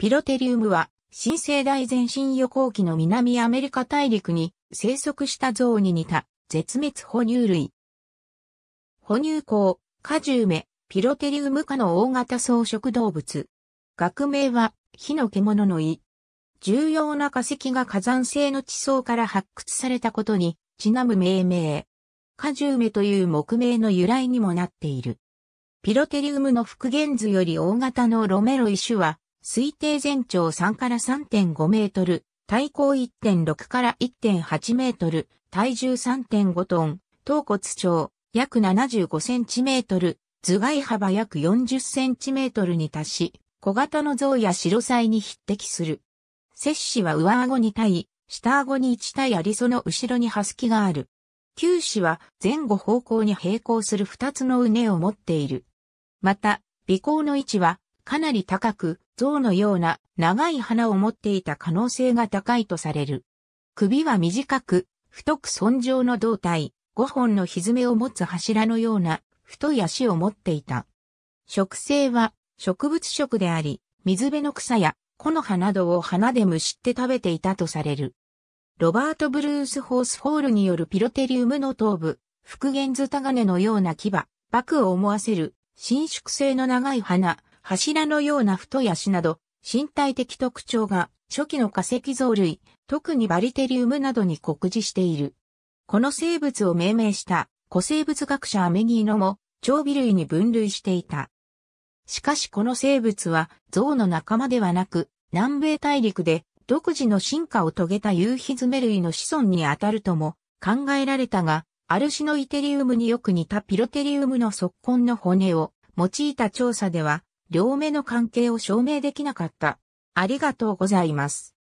ピロテリウムは、新生代前進予行期の南アメリカ大陸に生息した像に似た絶滅哺乳類。哺乳孔、ジュウメ、ピロテリウム科の大型草食動物。学名は、火の獣の胃。重要な化石が火山性の地層から発掘されたことに、ちなむ命名。カュウメという木名の由来にもなっている。ピロテリウムの復元図より大型のロメロイ種は、推定全長3から3.5メートル、体高1.6から1.8メートル、体重3.5トン、頭骨長約75センチメートル、頭蓋幅約40センチメートルに達し、小型の像や白鰓に匹敵する。摂氏は上顎に対、下顎に1対ありその後ろにハスキがある。九死は前後方向に平行する二つの畝を持っている。また、尾行の位置はかなり高く、象のような長い鼻を持っていた可能性が高いとされる。首は短く、太く尊上の胴体、5本の蹄を持つ柱のような太い足を持っていた。植生は植物食であり、水辺の草や木の葉などを花でむしって食べていたとされる。ロバート・ブルース・ホースフォールによるピロテリウムの頭部、復元図タガネのような牙、バクを思わせる、伸縮性の長い花、柱のような太い足など、身体的特徴が初期の化石像類、特にバリテリウムなどに酷似している。この生物を命名した古生物学者アメギーノも、長尾類に分類していた。しかしこの生物は象の仲間ではなく、南米大陸で独自の進化を遂げた夕日詰め類の子孫にあたるとも考えられたが、アルシノイテリウムによく似たピロテリウムの足根の骨を用いた調査では、両目の関係を証明できなかった。ありがとうございます。